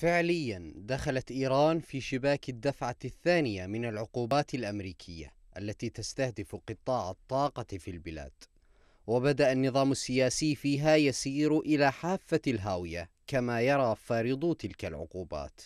فعليا دخلت إيران في شباك الدفعة الثانية من العقوبات الأمريكية التي تستهدف قطاع الطاقة في البلاد وبدأ النظام السياسي فيها يسير إلى حافة الهاوية كما يرى فارضو تلك العقوبات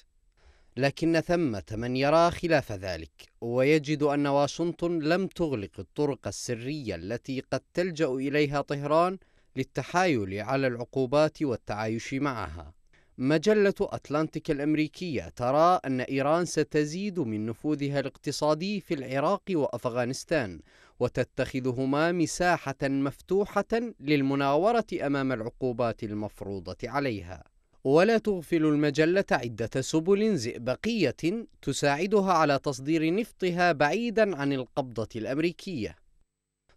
لكن ثمة من يرى خلاف ذلك ويجد أن واشنطن لم تغلق الطرق السرية التي قد تلجأ إليها طهران للتحايل على العقوبات والتعايش معها مجلة أتلانتيك الأمريكية ترى أن إيران ستزيد من نفوذها الاقتصادي في العراق وأفغانستان وتتخذهما مساحة مفتوحة للمناورة أمام العقوبات المفروضة عليها ولا تغفل المجلة عدة سبل زئبقية تساعدها على تصدير نفطها بعيدا عن القبضة الأمريكية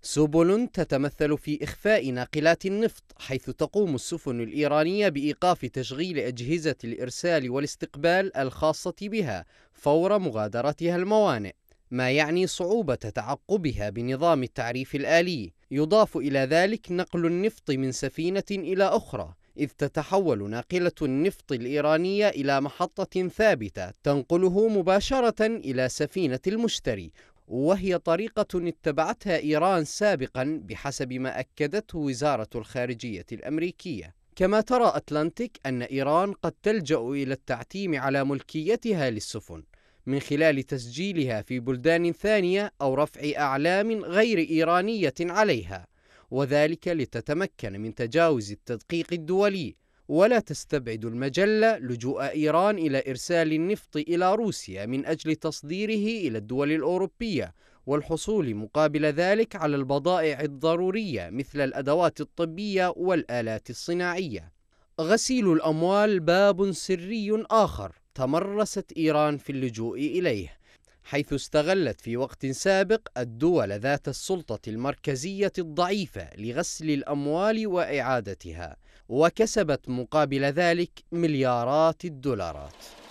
سبل تتمثل في إخفاء ناقلات النفط حيث تقوم السفن الإيرانية بإيقاف تشغيل أجهزة الإرسال والاستقبال الخاصة بها فور مغادرتها الموانئ ما يعني صعوبة تعقبها بنظام التعريف الآلي يضاف إلى ذلك نقل النفط من سفينة إلى أخرى إذ تتحول ناقلة النفط الإيرانية إلى محطة ثابتة تنقله مباشرة إلى سفينة المشتري وهي طريقة اتبعتها إيران سابقا بحسب ما أكدته وزارة الخارجية الأمريكية كما ترى أتلانتيك أن إيران قد تلجأ إلى التعتيم على ملكيتها للسفن من خلال تسجيلها في بلدان ثانية أو رفع أعلام غير إيرانية عليها وذلك لتتمكن من تجاوز التدقيق الدولي ولا تستبعد المجلة لجوء إيران إلى إرسال النفط إلى روسيا من أجل تصديره إلى الدول الأوروبية والحصول مقابل ذلك على البضائع الضرورية مثل الأدوات الطبية والآلات الصناعية. غسيل الأموال باب سري آخر تمرست إيران في اللجوء إليه. حيث استغلت في وقت سابق الدول ذات السلطة المركزية الضعيفة لغسل الأموال وإعادتها، وكسبت مقابل ذلك مليارات الدولارات